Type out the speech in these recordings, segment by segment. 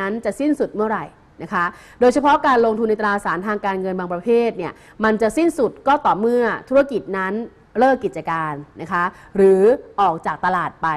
นั้นจะสิ้นสุดเมื่อไหร่นะคะ โดยเฉพาะการลงทุนในตราสารทางการเงินบางประเภทเนี่ย มันจะสิ้นสุดก็ต่อเมื่อธุรกิจนั้นเลิกกิจการนะคะ หรือออกจากตลาดไป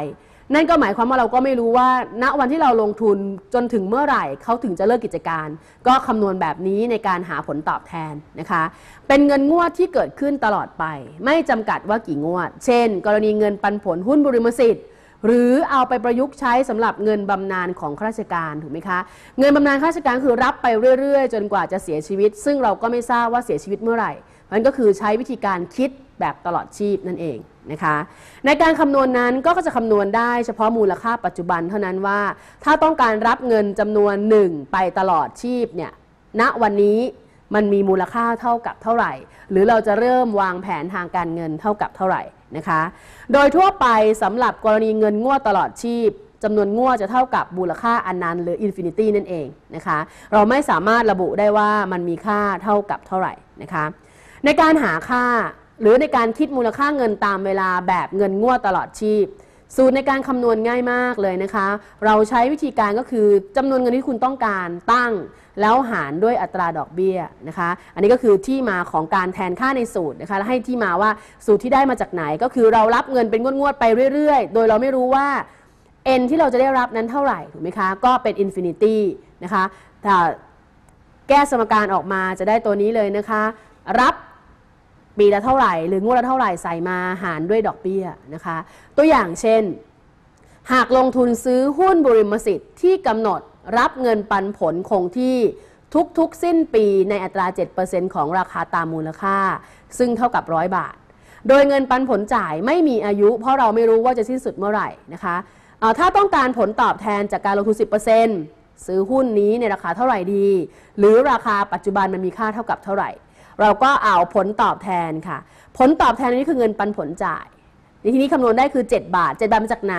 นั่นก็หมายความว่าเราก็ไม่รู้ว่า ณ วันที่เราลงทุนจนถึงเมื่อไหร่เขาถึงจะเลิกกิจการ ก็คำนวณแบบนี้ในการหาผลตอบแทนนะคะ เป็นเงินงวดที่เกิดขึ้นตลอดไป ไม่จำกัดว่ากี่งวด เช่น กรณีเงินปันผลหุ้นบริมสิทธิ์หรือเอาไปประยุกต์ใช้สำหรับเงินบำนาญของข้าราชการถูกไหมคะเงินบำนาญข้าราชการคือรับไปเรื่อยๆ จนกว่าจะเสียชีวิต ซึ่งเราก็ไม่ทราบว่าเสียชีวิตเมื่อไหร่ มันก็คือใช้วิธีการคิดแบบตลอดชีพนั่นเองนะคะ ในการคำนวณนนั้นก็จะคำนวณได้เฉพาะ มูลค่า ปัจจุบันเท่านั้นว่า ถ้าต้องการรับเงินจำนวน1ไปตลอดชีพเนี่ยณวันนี้มันมีมูลค่าเท่ากับเท่าไหร่ หรือเราจะเริ่มวางแผนทางการเงินเท่ากับเท่าไหร่นะคะ โดยทั่วไปสำหรับกรณีเงินงวดตลอดชีพจำนวนงวดจะเท่ากับมูลค่าอันนั้นหรืออินฟินิตี้นั่นเองนะคะ เราไม่สามารถระบุได้ว่ามันมีค่าเท่ากับเท่าไหร่นะคะ ในการหาค่าหรือในการคิดมูลค่าเงินตามเวลาแบบเงินงวดตลอดชีพสูตรในการคำนวณง่ายมากเลยนะคะเราใช้วิธีการก็คือจำนวนเงินที่คุณต้องการตั้ง แล้วหารด้วยอัตราดอกเบี้ยนะคะอันนี้ก็คือที่มาของการแทนค่าในสูตรนะคะให้ที่มาว่าสูตรที่ได้มาจากไหนก็คือเรารับเงินเป็นงวดๆไปเรื่อย ๆ โดยเราไม่รู้ว่า n ที่เราจะได้รับนั้นเท่าไหร่ถูกไหมคะก็เป็นอินฟินิตี้นะคะถ้าแก้สมการออกมาจะได้ตัวนี้เลยนะคะรับปีละเท่าไหร่หรืองวดละเท่าไหร่ใส่มาหารด้วยดอกเบี้ยนะคะตัวอย่างเช่น หากลงทุนซื้อหุ้นบริมสิทธิ์ที่กำหนดรับเงินปันผลคงที่ทุกๆ สิ้นปีในอัตรา 7%ของราคาตามมูลค่าซึ่งเท่ากับ 100 บาท โดยเงินปันผลจ่ายไม่มีอายุ เพราะเราไม่รู้ว่าจะสิ้นสุดเมื่อไหร่นะคะถ้าต้องการผลตอบแทนจากการลงทุน10%ซื้อหุ้นนี้ในราคาเท่าไหร่ดี หรือราคาปัจจุบันมันมีค่าเท่ากับเท่าไหร่เราก็เอาผลตอบแทนค่ะ ผลตอบแทนนี้คือเงินปันผลจ่าย ในที่นี้คำนวณได้คือ 7 บาท7บาทมาจากไหน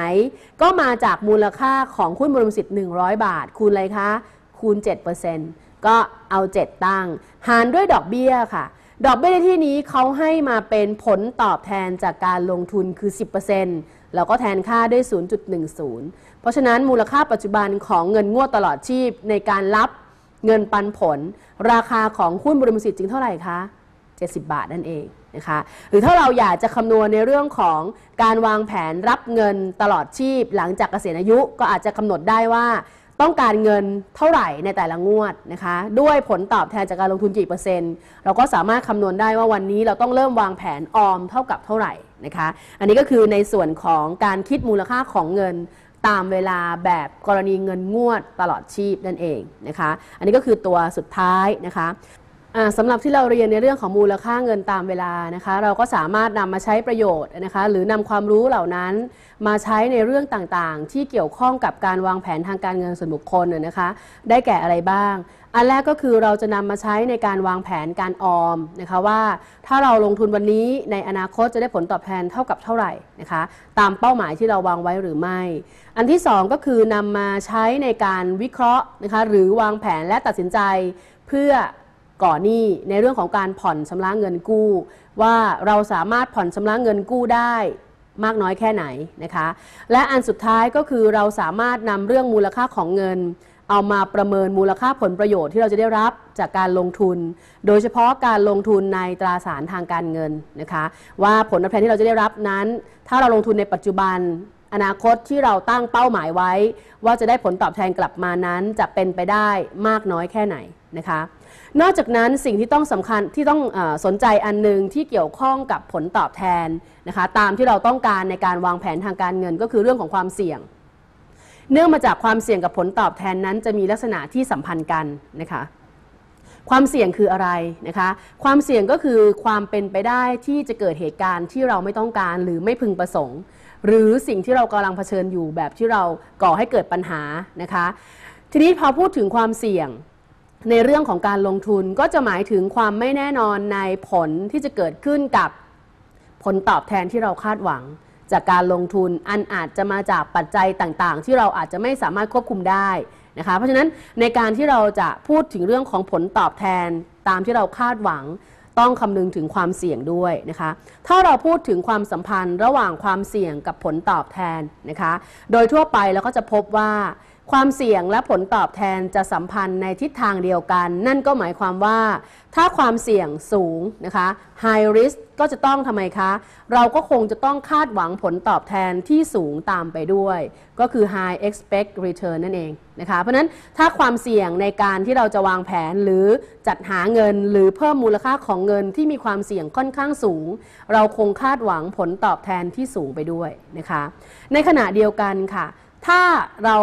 ก็มาจากมูลค่าของหุ้นบริมสิทธิ์100 บาท คูณอะไรคะ คูณ 7%ก็เอา 7 ตั้ง หารด้วยดอกเบี้ยค่ะ ดอกเบี้ยในที่นี้เขาให้มาเป็นผลตอบแทนจากการลงทุนคือ 10%แล้วก็แทนค่าด้วย0.10 เพราะฉะนั้นมูลค่าปัจจุบันของเงินงวดตลอดชีพในการรับเงินปันผล ราคาของหุ้นบริมสิทธิ์จริงเท่าไหร่คะ 70 บาทนั่นเองนะคะ หรือถ้าเราอยากจะคำนวณในเรื่องของการวางแผนรับเงินตลอดชีพหลังจากเกษียณอายุ ก็อาจจะกำหนดได้ว่าต้องการเงินเท่าไหร่ในแต่ละงวดนะคะ ด้วยผลตอบแทนจากการลงทุนกี่เปอร์เซ็นต์เราก็สามารถคำนวณได้ว่าวันนี้เราต้องเริ่มวางแผนออมเท่ากับเท่าไหร่นะคะ อันนี้ก็คือในส่วนของการคิดมูลค่าของเงินตามเวลาแบบกรณีเงินงวดตลอดชีพนั่นเองนะคะอันนี้ก็คือตัวสุดท้ายนะคะสำหรับที่เราเรียนในเรื่องของมูลค่าเงินตามเวลานะคะเราก็สามารถนำมาใช้ประโยชน์นะคะหรือนำความรู้เหล่านั้นมาใช้ในเรื่องต่างๆ ที่เกี่ยวข้องกับการวางแผนทางการเงินส่วนบุคคลนะคะได้แก่อะไรบ้างอันแรกก็คือเราจะนำมาใช้ในการวางแผนการออมนะคะว่าถ้าเราลงทุนวันนี้ในอนาคตจะได้ผลตอบแทนเท่ากับเท่าไหร่นะคะตามเป้าหมายที่เราวางไว้หรือไม่ อันที่ 2 ก็คือนำมาใช้ในการวิเคราะห์นะคะหรือวางแผนและตัดสินใจ เพื่อก่อหนี้ในเรื่องของการผ่อนชำระเงินกู้ ว่าเราสามารถผ่อนชำระเงินกู้ได้ มากน้อยแค่ไหนนะคะและอันสุดท้ายก็คือเราสามารถนำเรื่องมูลค่าของเงินเอามาประเมินมูลค่าผลประโยชน์ที่เราจะได้รับจากการลงทุน โดยเฉพาะการลงทุนในตราสารทางการเงินนะคะว่าผลตอบแทนที่เราจะได้รับนั้น ถ้าเราลงทุนในปัจจุบัน อนาคตที่เราตั้งเป้าหมายไว้ ว่าจะได้ผลตอบแทนกลับมานั้นจะเป็นไปได้มากน้อยแค่ไหนนะคะนอกจากนั้นสิ่งที่ต้องสำคัญที่ต้องอสนใจอันหนึ่งที่เกี่ยวข้องกับผลตอบแทนนะคะตามที่เราต้องการในการวางแผนทางการเงินก็คือเรื่องของความเสี่ยงเนื่องมาจากความเสี่ยงกับผลตอบแทนนั้นจะมีลักษณะที่สัมพันธ์กันนะคะความเสี่ยงคืออะไรนะคะความเสี่ยงก็คือความเป็นไปได้ที่จะเกิดเหตุการณ์ที่เราไม่ต้องการหรือไม่พึงประสงค์ หรือสิ่งที่เรากำลังเผชิญอยู่แบบที่เราก่อให้เกิดปัญหานะคะทีนี้พอพูดถึงความเสี่ยงในเรื่องของการลงทุนก็จะหมายถึงความไม่แน่นอนในผลที่จะเกิดขึ้นกับผลตอบแทนที่เราคาดหวังจากการลงทุนอันอาจจะมาจากปัจจัยต่างๆ ที่เราอาจจะไม่สามารถควบคุมได้นะคะ เพราะฉะนั้นในการที่เราจะพูดถึงเรื่องของผลตอบแทนตามที่เราคาดหวังต้องคำนึงถึงความเสี่ยงด้วยนะคะ ถ้าเราพูดถึงความสัมพันธ์ระหว่างความเสี่ยงกับผลตอบแทนนะคะ โดยทั่วไปเราก็จะพบว่าความเสี่ยงและผลตอบแทนจะสัมพันธ์ในทิศทางเดียวกัน นั่นก็หมายความว่า ถ้าความเสี่ยงสูงนะคะ high risk ก็จะต้องทำไมคะ เราก็คงจะต้องคาดหวังผลตอบแทนที่สูงตามไปด้วย ก็คือ high expect return นั่นเองนะคะ เพราะนั้นถ้าความเสี่ยงในการที่เราจะวางแผนหรือจัดหาเงิน หรือเพิ่มมูลค่าของเงินที่มีความเสี่ยงค่อนข้างสูง เราคงคาดหวังผลตอบแทนที่สูงไปด้วยนะคะ ในขณะเดียวกันค่ะ ถ้าเรา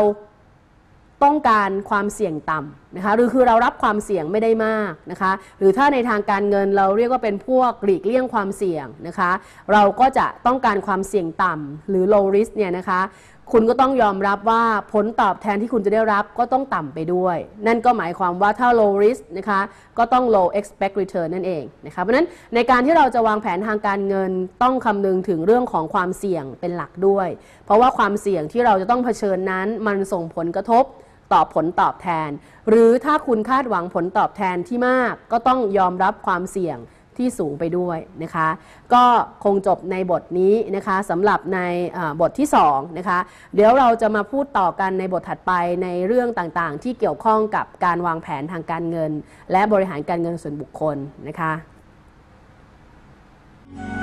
ต้องการความเสี่ยงต่ำนะคะ หรือคือเรารับความเสี่ยงไม่ได้มากนะคะ หรือถ้าในทางการเงินเราเรียกว่าเป็นพวกหลีกเลี่ยงความเสี่ยงนะคะ เราก็จะต้องการความเสี่ยงต่ำหรือ low risk เนี่ยนะคะ คุณก็ต้องยอมรับว่าผลตอบแทนที่คุณจะได้รับก็ต้องต่ำไปด้วย นั่นก็หมายความว่าถ้า low risk นะคะ ก็ต้อง low expect return นั่นเองนะคะเพราะนั้นในการที่เราจะวางแผนทางการเงินต้องคำนึงถึงเรื่องของความเสี่ยงเป็นหลักด้วย เพราะว่าความเสี่ยงที่เราจะต้องเผชิญนั้น มันส่งผลกระทบต่อผลตอบแทน หรือถ้าคุณคาดหวังผลตอบแทนที่มากก็ต้องยอมรับความเสี่ยงที่สูงไปด้วยนะคะ ก็คงจบในบทนี้นะคะสำหรับในบทที่2นะคะเดี๋ยวเราจะมาพูดต่อกันในบทถัดไปในเรื่องต่างๆที่เกี่ยวข้องกับการวางแผนทางการเงิน และบริหารการเงินส่วนบุคคลนะคะ Thank you.